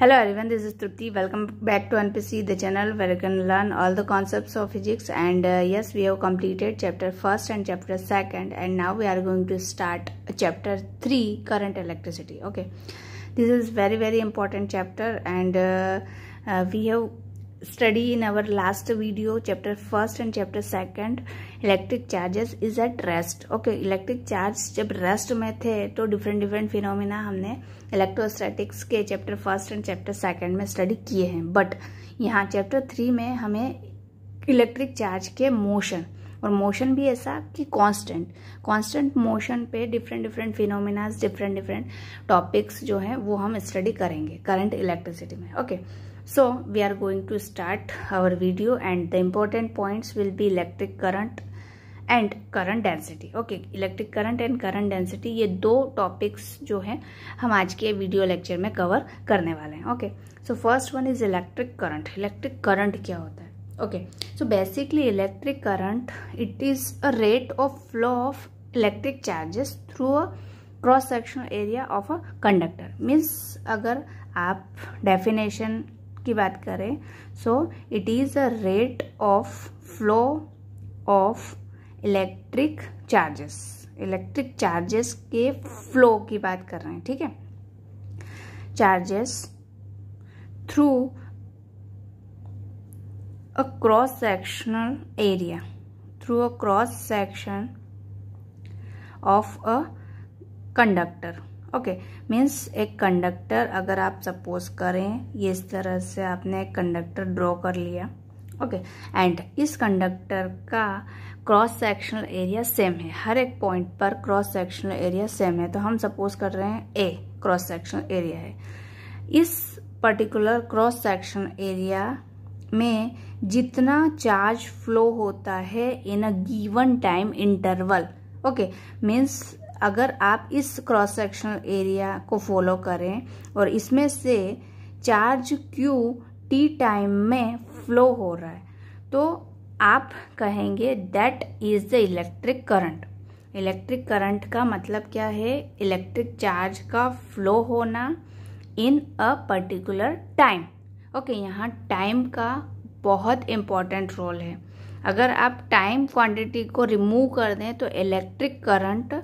Hello everyone, this is Trupti. Welcome back to NPC, the channel where you can learn all the concepts of physics. And uh, yes, we have completed chapter 1st and chapter 2nd. And now we are going to start chapter 3, current electricity. Okay, this is very very important chapter and uh, uh, we have study in our last video chapter first and chapter second electric charges is at rest okay electric charge jab rest mein the to different different phenomena humne electrostatics ke chapter first and chapter second mein study kiye hain but yahan chapter 3 mein hame electric charge ke motion और motion भी ऐसा कि constant constant motion पे different different phenomena different different topics जो हैं वो हम study करेंगे करंट इलेक्ट्रिसिटी में okay okay. so we are going to start our video and the important points will be electric current and current density okay electric current and current density ये दो topics जो हैं हम आज के video lecture में cover करने वाले हैं okay so first one is electric current electric current क्या होता है okay so basically electric current it is a rate of flow of electric charges through a cross sectional area of a conductor means अगर आप definition की बात करें so it is a rate of flow of electric charges electric charges के फ्लो की बात कर रहे हैं ठीक है charges through a cross sectional area through a cross section of a conductor okay means एक कंडक्टर अगर आप सपोज करें ये इस तरह से आपने एक कंडक्टर ड्रॉ कर लिया ओके okay, एंड इस कंडक्टर का क्रॉस सेक्शनल एरिया सेम है हर एक पॉइंट पर क्रॉस सेक्शनल एरिया सेम है तो हम सपोज कर रहे हैं ए क्रॉस सेक्शनल एरिया है इस पर्टिकुलर क्रॉस सेक्शन एरिया में जितना चार्ज फ्लो होता है in a given time interval okay means अगर आप इस क्रॉस सेक्शनल एरिया को फॉलो करें और इसमें से चार्ज क्यू टी टाइम में फ्लो हो रहा है तो आप कहेंगे that is the electric current electric current का मतलब क्या है इलेक्ट्रिक चार्ज का फ्लो होना in a particular time okay यहाँ टाइम का बहुत इम्पॉर्टेंट रोल है अगर आप टाइम क्वांटिटी को रिमूव कर दें तो इलेक्ट्रिक करंट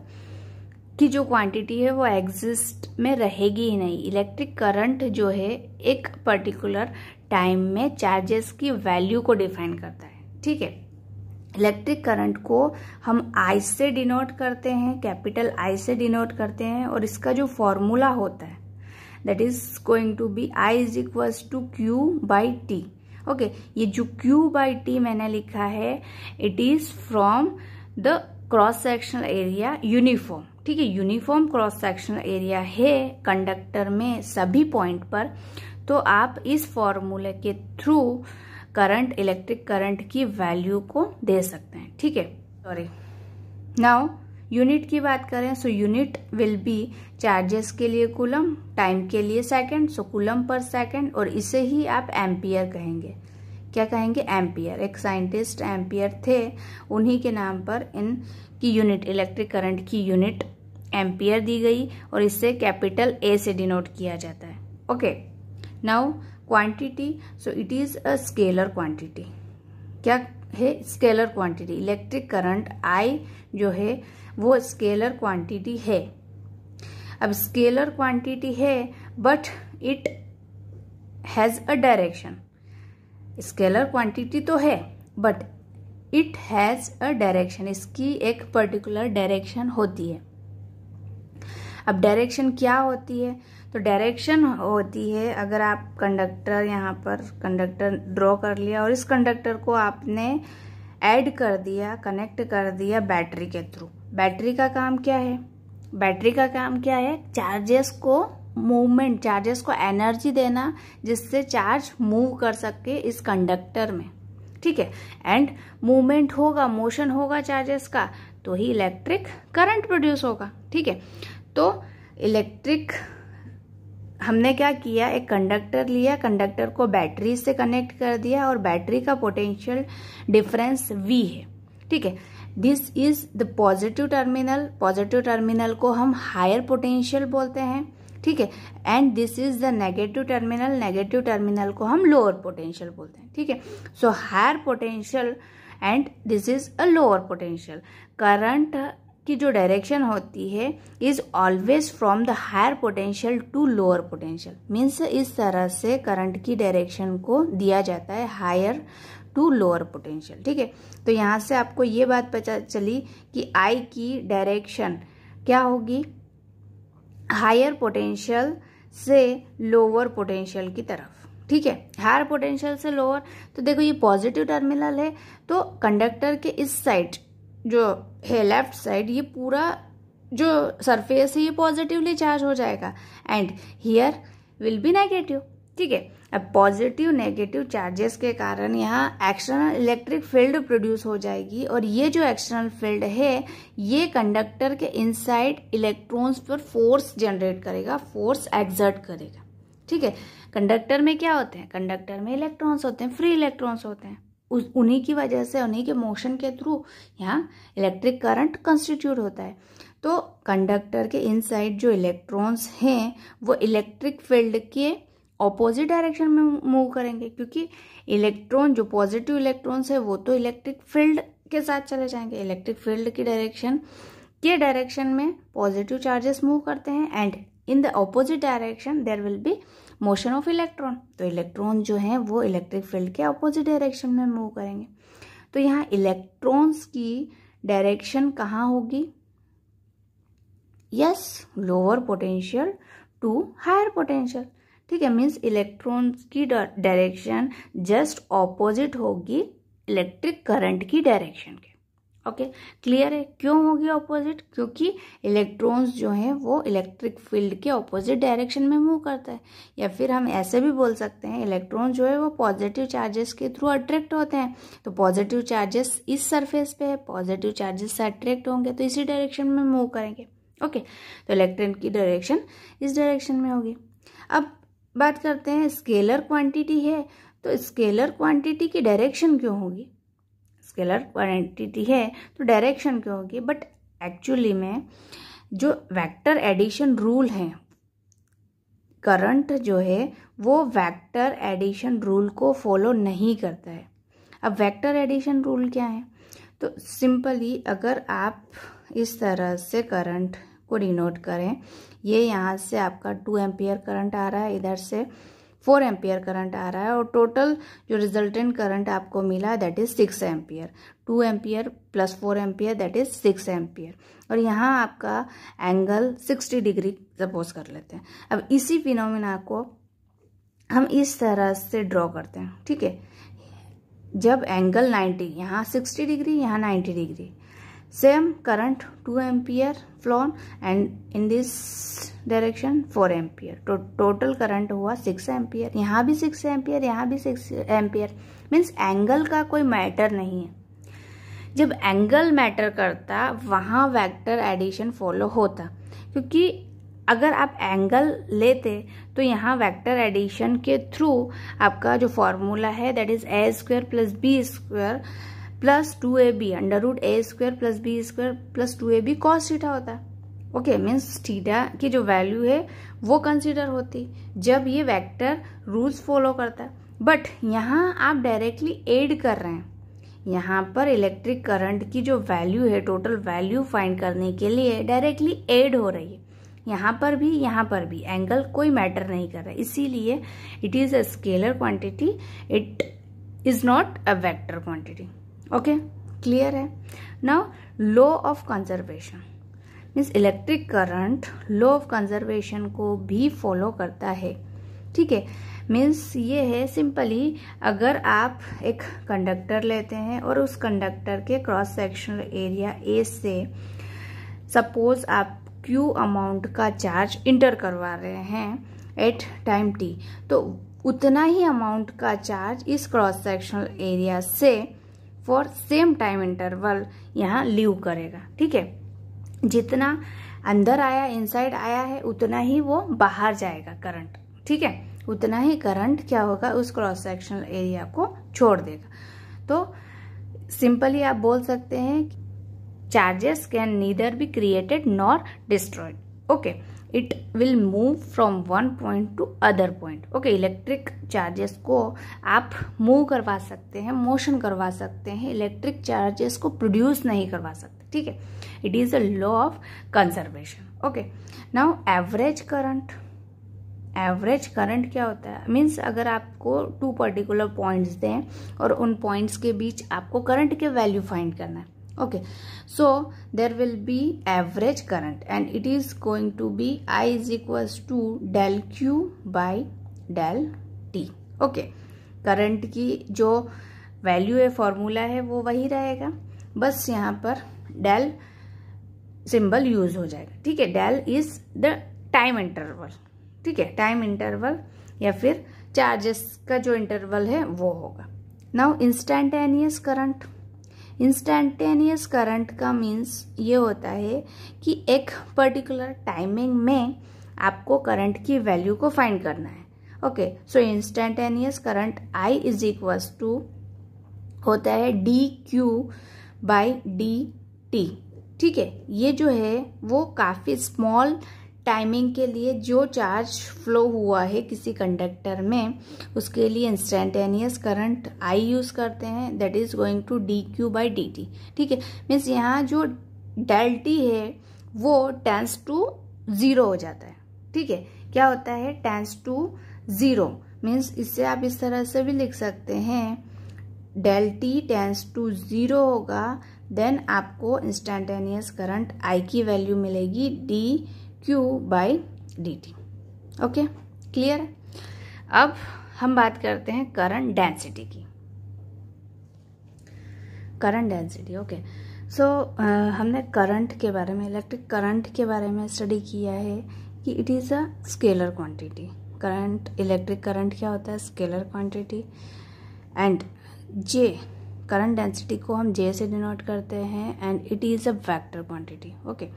की जो क्वांटिटी है वो एग्जिस्ट में रहेगी ही नहीं इलेक्ट्रिक करंट जो है एक पर्टिकुलर टाइम में चार्जेस की वैल्यू को डिफाइन करता है ठीक है इलेक्ट्रिक करंट को हम आई से डिनोट करते हैं कैपिटल आई से डिनोट करते हैं और इसका जो फॉर्मूला होता है that is going to be I is equals to Q by T okay ये जो क्यू बाई टी मैंने लिखा है it is from the cross sectional area uniform ठीक है यूनिफॉर्म क्रॉस सेक्शनल एरिया है कंडक्टर में सभी पॉइंट पर तो आप इस फॉर्मूले के थ्रू करंट इलेक्ट्रिक करंट की वैल्यू को दे सकते हैं ठीक है सॉरी नाउ यूनिट की बात करें so unit will be charges के लिए कुलम टाइम के लिए सेकंड सो कुलम पर सेकंड और इसे ही आप एम्पियर कहेंगे क्या कहेंगे एम्पियर एक साइंटिस्ट एम्पियर थे उन्हीं के नाम पर इन की यूनिट इलेक्ट्रिक करंट की यूनिट एम्पियर दी गई और इसे कैपिटल ए से डिनोट किया जाता है okay now quantity so it is a scalar quantity क्या है scalar quantity electric current I जो है वो स्केलर क्वांटिटी है अब स्केलर क्वांटिटी है but it has a direction scalar quantity तो है but it has a direction इसकी एक पर्टिकुलर डायरेक्शन होती है अब डायरेक्शन क्या होती है तो डायरेक्शन होती है अगर आप कंडक्टर यहाँ पर कंडक्टर ड्रॉ कर लिया और इस कंडक्टर को आपने ऐड कर दिया कनेक्ट कर दिया बैटरी के थ्रू बैटरी का काम क्या है बैटरी का काम क्या है चार्जेस को मूवमेंट चार्जेस को एनर्जी देना जिससे चार्ज मूव कर सके इस कंडक्टर में ठीक है एंड मूवमेंट होगा मोशन होगा चार्जेस का तो ही इलेक्ट्रिक करंट प्रोड्यूस होगा ठीक है तो इलेक्ट्रिक हमने क्या किया एक कंडक्टर लिया कंडक्टर को बैटरी से कनेक्ट कर दिया और बैटरी का पोटेंशियल डिफरेंस वी है ठीक है this is the positive terminal positive terminal को हम हायर पोटेंशियल बोलते हैं ठीक है and this is the negative terminal negative terminal को हम लोअर पोटेंशियल बोलते हैं ठीक है so higher potential and this is a lower potential current की जो डायरेक्शन होती है is always from the higher potential to lower potential means इस तरह से करंट की डायरेक्शन को दिया जाता है हायर टू लोअर पोटेंशियल ठीक है तो यहाँ से आपको ये बात पता चली कि आई की डायरेक्शन क्या होगी हायर पोटेंशियल से लोअर पोटेंशियल की तरफ ठीक है हायर पोटेंशियल से लोअर तो देखो ये पॉजिटिव टर्मिनल है तो कंडक्टर के इस साइड जो है लेफ्ट साइड ये पूरा जो सरफेस है ये पॉजिटिवली चार्ज हो जाएगा and here will be negative ठीक है अब पॉजिटिव नेगेटिव चार्जेस के कारण यहाँ एक्सटर्नल इलेक्ट्रिक फील्ड प्रोड्यूस हो जाएगी और ये जो एक्सटर्नल फील्ड है ये कंडक्टर के इनसाइड इलेक्ट्रॉन्स पर फोर्स जनरेट करेगा फोर्स एग्जर्ट करेगा ठीक है कंडक्टर में क्या होते हैं कंडक्टर में इलेक्ट्रॉन्स होते हैं फ्री इलेक्ट्रॉन्स होते हैं उस उन्हीं की वजह से उन्हीं के मोशन के थ्रू यहाँ इलेक्ट्रिक करंट कंस्टिट्यूट होता है तो कंडक्टर के इनसाइड जो इलेक्ट्रॉन्स हैं वो इलेक्ट्रिक फील्ड के ऑपोजिट डायरेक्शन में मूव करेंगे क्योंकि इलेक्ट्रॉन जो पॉजिटिव इलेक्ट्रॉन्स है वो तो इलेक्ट्रिक फील्ड के साथ चले जाएंगे इलेक्ट्रिक फील्ड की डायरेक्शन के डायरेक्शन में पॉजिटिव चार्जेस मूव करते हैं and in the opposite direction there will be motion of electron तो इलेक्ट्रॉन जो है वो इलेक्ट्रिक फील्ड के अपोजिट डायरेक्शन में मूव करेंगे तो यहाँ इलेक्ट्रॉन्स की डायरेक्शन कहाँ होगी yes lower potential to higher potential ठीक है मीन्स इलेक्ट्रॉन्स की डायरेक्शन जस्ट ऑपोजिट होगी इलेक्ट्रिक करंट की डायरेक्शन के ओके okay? क्लियर है क्यों होगी ऑपोजिट क्योंकि इलेक्ट्रॉन्स जो हैं वो इलेक्ट्रिक फील्ड के ऑपोजिट डायरेक्शन में मूव करता है या फिर हम ऐसे भी बोल सकते हैं इलेक्ट्रॉन जो है वो पॉजिटिव चार्जेस के थ्रू अट्रैक्ट होते हैं तो पॉजिटिव चार्जेस इस सरफेस पे है पॉजिटिव चार्जेस से अट्रैक्ट होंगे तो इसी डायरेक्शन में मूव करेंगे ओके okay? तो इलेक्ट्रॉन की डायरेक्शन इस डायरेक्शन में होगी अब बात करते हैं स्केलर क्वांटिटी है तो स्केलर क्वांटिटी की डायरेक्शन क्यों होगी स्केलर क्वान्टिटी है तो डायरेक्शन क्यों होगी बट एक्चुअली में जो वेक्टर एडिशन रूल है करंट जो है वो वेक्टर एडिशन रूल को फॉलो नहीं करता है अब वेक्टर एडिशन रूल क्या है तो सिंपली अगर आप इस तरह से करंट को डिनोट करें ये यहाँ से आपका टू एम्पियर करंट आ रहा है इधर से फोर एम्पियर करंट आ रहा है और टोटल जो रिजल्टेंट करंट आपको मिला that is six ampere two ampere plus four ampere that is six ampere और यहाँ आपका एंगल सिक्सटी डिग्री सपोज कर लेते हैं अब इसी फिनोमिना को हम इस तरह से ड्रॉ करते हैं ठीक है जब एंगल नाइन्टी यहाँ सिक्सटी डिग्री यहाँ ninety degree same current 2 ampere flown and in this direction 4 ampere तो total current हुआ 6 ampere यहाँ भी 6 ampere यहाँ भी 6 ampere means angle का कोई matter नहीं है जब एंगल मैटर करता वहाँ वेक्टर एडिशन फॉलो होता क्योंकि अगर आप एंगल लेते तो यहाँ वेक्टर एडिशन के थ्रू आपका जो फॉर्मूला है that is A square plus B square plus two A B under root A square plus B square plus two A B cos theta होता है ओके मीन्स थीटा की जो value है वो कंसिडर होती जब ये वैक्टर रूल्स फॉलो करता है बट यहाँ आप डायरेक्टली एड कर रहे हैं यहाँ पर इलेक्ट्रिक करंट की जो वैल्यू है टोटल वैल्यू फाइंड करने के लिए डायरेक्टली एड हो रही है यहाँ पर भी यहाँ पर भी एंगल कोई मैटर नहीं कर रहा इसीलिए it is a scalar quantity it is not a vector quantity okay clear है now law of conservation means electric current law of conservation को भी फॉलो करता है ठीक है मीन्स ये है सिंपली अगर आप एक कंडक्टर लेते हैं और उस कंडक्टर के क्रॉस सेक्शनल एरिया ए से सपोज आप क्यू अमाउंट का चार्ज इंटर करवा रहे हैं एट टाइम टी तो उतना ही अमाउंट का चार्ज इस क्रॉस सेक्शनल एरिया से फॉर सेम टाइम इंटरवल यहाँ लीव करेगा ठीक है जितना अंदर आया इनसाइड आया है उतना ही वो बाहर जाएगा करंट ठीक है उतना ही करंट क्या होगा उस क्रॉस सेक्शनल एरिया को छोड़ देगा तो सिंपली आप बोल सकते हैं charges can neither be created nor destroyed okay it will move from one point to other point okay electric charges को आप मूव करवा सकते हैं मोशन करवा सकते हैं इलेक्ट्रिक चार्जेस को प्रोड्यूस नहीं करवा सकते ठीक है it is a law of conservation okay now average current average current क्या होता है मीन्स अगर आपको टू पर्टिकुलर पॉइंट्स दें और उन पॉइंट्स के बीच आपको करंट के वैल्यू फाइंड करना है okay so there will be average current and it is going to be i is equals to del q by del t okay current की जो वैल्यू है फॉर्मूला है वो वही रहेगा बस यहाँ पर डेल सिंबल यूज हो जाएगा ठीक है del is the time interval ठीक है टाइम इंटरवल या फिर चार्जेस का जो इंटरवल है वो होगा now instantaneous current instantaneous current का मीन्स ये होता है कि एक पर्टिकुलर टाइमिंग में आपको करंट की वैल्यू को फाइंड करना है okay so instantaneous current I is equals to होता है D Q by D T ठीक है ये जो है वो काफ़ी स्मॉल टाइमिंग के लिए जो चार्ज फ्लो हुआ है किसी कंडक्टर में उसके लिए इंस्टेंटेनियस करंट आई यूज़ करते हैं that is going to D Q by D T ठीक है मीन्स यहाँ जो डेल्टी है वो टेंस टू ज़ीरो हो जाता है ठीक है क्या होता है टेंस टू ज़ीरो मीन्स इससे आप इस तरह से भी लिख सकते हैं डेल्टी टेंस टू ज़ीरो होगा देन आपको इंस्टेंटेनियस करंट आई की वैल्यू मिलेगी D Q by D T okay clear है अब हम बात करते हैं करंट डेंसिटी की करंट डेंसिटी ओके सो हमने करंट के बारे में इलेक्ट्रिक करंट के बारे में स्टडी किया है कि it is a scalar quantity current electric current क्या होता है scalar quantity and J current density को हम जे से डिनोट करते हैं and it is a vector quantity okay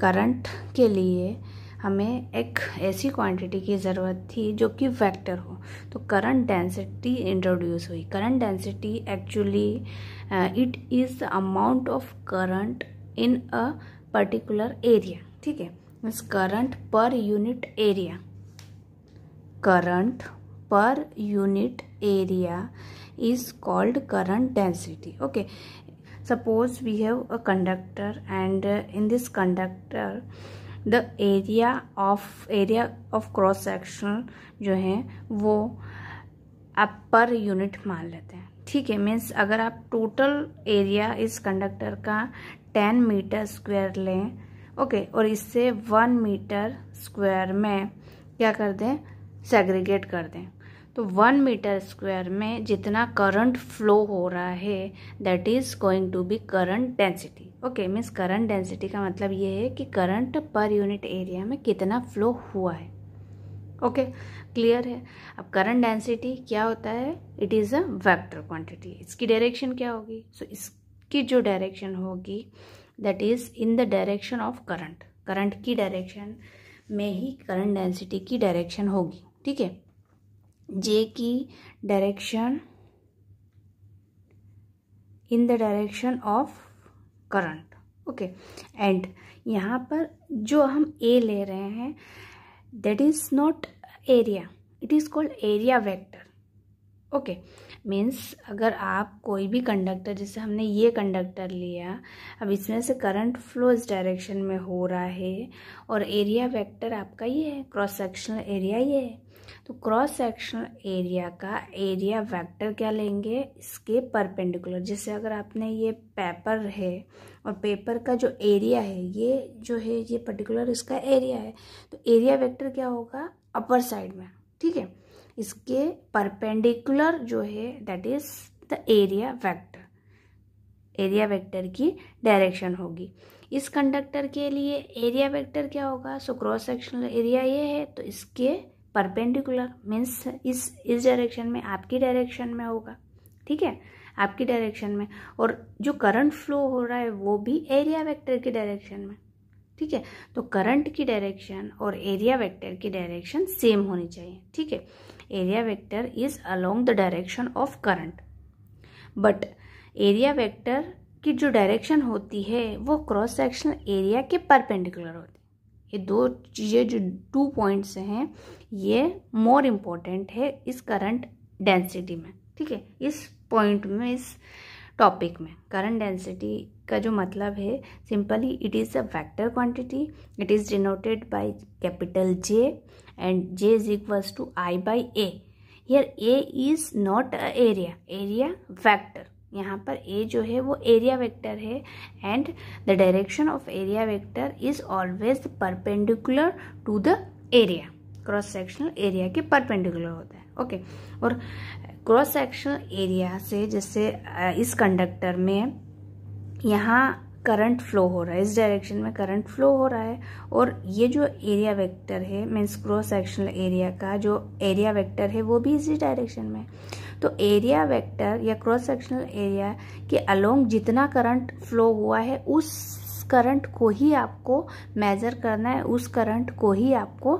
current के लिए हमें एक ऐसी क्वांटिटी की ज़रूरत थी जो कि वेक्टर हो तो करंट डेंसिटी इंट्रोड्यूस हुई current density actually it is the amount of current in a particular area ठीक है means current per unit area current per unit area is called current density okay suppose we have a conductor and uh, in this conductor the area of area of cross section जो है वो आप per unit मान लेते हैं ठीक है means अगर आप टोटल एरिया इस कंडक्टर का टेन मीटर स्क्वायर लें ओके और इससे वन मीटर स्क्वायर में क्या कर दें सेग्रीगेट कर दें तो वन मीटर स्क्वायर में जितना करंट फ्लो हो रहा है that is going to be current density okay means current density का मतलब ये है कि करंट पर यूनिट एरिया में कितना फ्लो हुआ है ओके okay, क्लियर है अब करंट डेंसिटी क्या होता है it is a vector quantity इसकी डायरेक्शन क्या होगी सो so, इसकी जो डायरेक्शन होगी that is in the direction of current current की डायरेक्शन में ही करंट डेंसिटी की डायरेक्शन होगी ठीक है जे की direction in the direction of current okay and यहाँ पर जो हम ए ले रहे हैं that is not area it is called area vector okay means अगर आप कोई भी कंडक्टर जैसे हमने ये कंडक्टर लिया अब इसमें से करंट फ्लो इस डायरेक्शन में हो रहा है और एरिया वेक्टर आपका ये है क्रॉस सेक्शनल एरिया ये है तो क्रॉस सेक्शनल एरिया का एरिया वेक्टर क्या लेंगे इसके परपेंडिकुलर जैसे अगर आपने ये पेपर है और पेपर का जो एरिया है ये जो है ये पर्टिकुलर इसका एरिया है तो एरिया वेक्टर क्या होगा अपर साइड में ठीक है इसके परपेंडिकुलर जो है that is the area vector area vector की डायरेक्शन होगी इस कंडक्टर के लिए एरिया वेक्टर क्या होगा सो क्रॉस सेक्शनल एरिया ये है तो इसके परपेंडिकुलर मीन्स इस इस डायरेक्शन में आपकी डायरेक्शन में होगा ठीक है आपकी डायरेक्शन में और जो करंट फ्लो हो रहा है वो भी एरिया वेक्टर की डायरेक्शन में ठीक है तो करंट की डायरेक्शन और एरिया वेक्टर की डायरेक्शन सेम होनी चाहिए ठीक है area vector is along the direction of current but area vector की जो डायरेक्शन होती है वो क्रॉस सेक्शनल एरिया के परपेंडिकुलर होती है ये दो चीज़ें जो टू पॉइंट्स हैं ये मोर इम्पॉर्टेंट है इस करंट डेंसिटी में ठीक है इस पॉइंट में इस टॉपिक में करंट डेंसिटी का जो मतलब है simply it is a vector quantity it is denoted by capital J and J is equals to I by A here A is not a area area factor यहाँ पर A जो है वो area vector है and the direction of area vector is always perpendicular to the area cross sectional area के perpendicular होता है okay okay. और क्रॉस सेक्शनल एरिया से जैसे इस कंडक्टर में यहाँ करंट फ्लो हो रहा है इस डायरेक्शन में करंट फ्लो हो रहा है और ये जो एरिया वेक्टर है मीन्स क्रॉस सेक्शनल एरिया का जो एरिया वेक्टर है वो भी इसी डायरेक्शन में तो एरिया वेक्टर या क्रॉस सेक्शनल एरिया के अलोंग जितना करंट फ्लो हुआ है उस करंट को ही आपको मेजर करना है उस करंट को ही आपको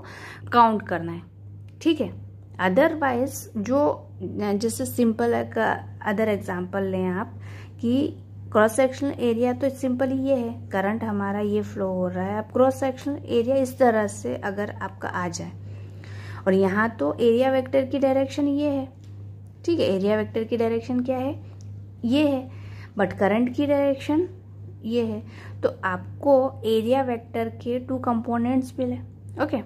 काउंट करना है ठीक है अदरवाइज जो जैसे सिंपल एक अदर एग्जांपल लें आप कि क्रॉस सेक्शनल एरिया तो सिंपल ये है करंट हमारा ये फ्लो हो रहा है अब क्रॉस सेक्शनल एरिया इस तरह से अगर आपका आ जाए और यहाँ तो एरिया वेक्टर की डायरेक्शन ये है ठीक है एरिया वेक्टर की डायरेक्शन क्या है ये है बट करंट की डायरेक्शन ये है तो आपको एरिया वेक्टर के टू कंपोनेंट्स मिले okay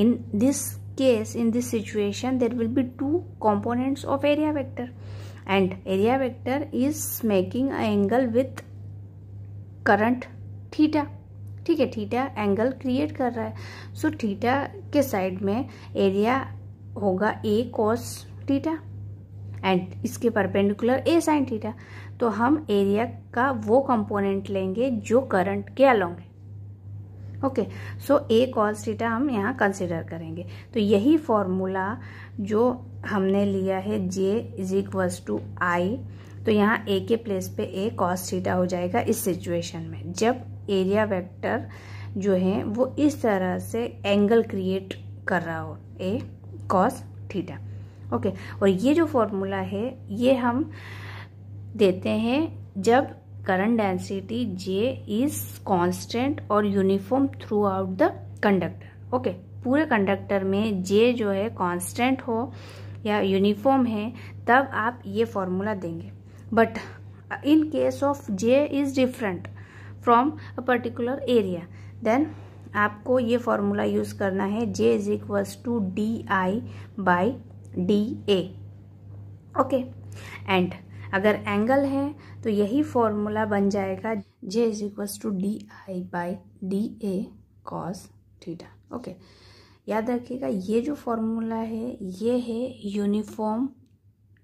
in this case in this situation there will be two components of area vector and area vector is making angle with current theta ठीक है theta angle create कर रहा है so so, theta के side में area होगा A cos theta and इसके perpendicular A sine theta तो हम एरिया का वो कंपोनेंट लेंगे जो करंट के अलोंग है okay so A cos theta हम यहाँ कंसिडर करेंगे तो यही फॉर्मूला जो हमने लिया है J is equals to I तो यहाँ ए के प्लेस पे ए कॉस थीटा हो जाएगा इस सिचुएशन में जब एरिया वेक्टर जो है वो इस तरह से एंगल क्रिएट कर रहा हो ए कॉस थीटा ओके और ये जो फॉर्मूला है ये हम देते हैं जब current density J is constant और uniform throughout the conductor okay पूरे कंडक्टर में जे जो है कांस्टेंट हो या यूनिफॉर्म है तब आप ये फॉर्मूला देंगे but in case of J is different from a particular area then आपको ये फॉर्मूला यूज़ करना है J is equals to D I by D A okay and अगर एंगल है तो यही फॉर्मूला बन जाएगा J is equals to D I by D A cos theta okay याद रखिएगा ये जो फॉर्मूला है ये है uniform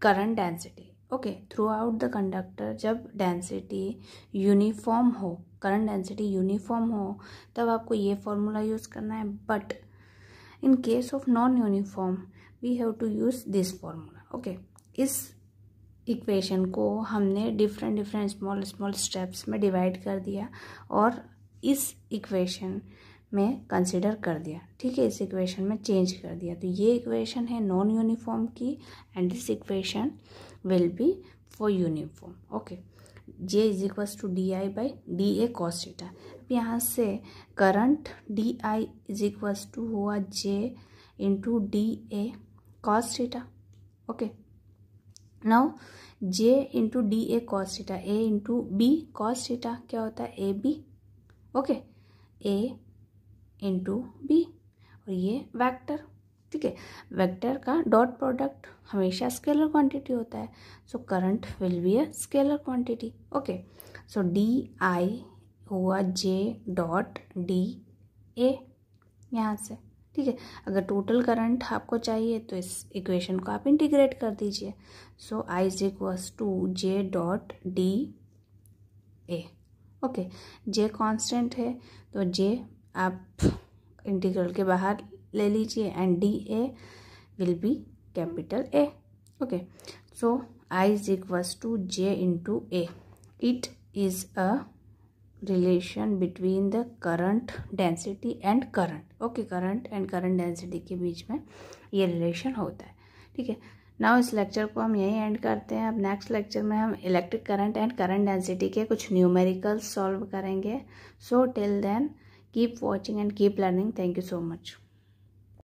current density okay throughout the conductor जब डेंसिटी यूनिफॉर्म हो करंट डेंसिटी यूनिफॉर्म हो तब आपको ये फॉर्मूला यूज़ करना है but in case of non uniform we have to use this formula okay इस इक्वेशन को हमने different different small small steps में डिवाइड कर दिया और इस इक्वेशन में कंसिडर कर दिया ठीक है इस इक्वेशन में चेंज कर दिया तो ये इक्वेशन है नॉन यूनिफॉर्म की and this equation will be for uniform okay J is equals to D I by D A cos theta अब यहाँ से current D I is equals to हुआ J into D A cos theta okay now J into D A cos theta A into B cos theta क्या होता है A B okay A into B और ये vector ठीक है vector का dot product हमेशा स्केलर क्वांटिटी होता है so current will be a scalar quantity okay so D I हुआ जे डॉट डी ए यहाँ से ठीक है अगर टोटल करंट आपको चाहिए तो इस इक्वेशन को आप इंटीग्रेट कर दीजिए so I is equals to J dot D A okay J constant है तो जे आप इंटीग्रल के बाहर ले लीजिए and D A will be capital A okay so I is equals to J into A it is a relation between the current density and current okay current and current density के बीच में ये relation होता है ठीक है ना इस लेक्चर को हम यहीं एंड करते हैं अब नेक्स्ट लेक्चर में हम electric current and current density के कुछ न्यूमेरिकल सॉल्व करेंगे so till then keep watching and keep learning thank you so much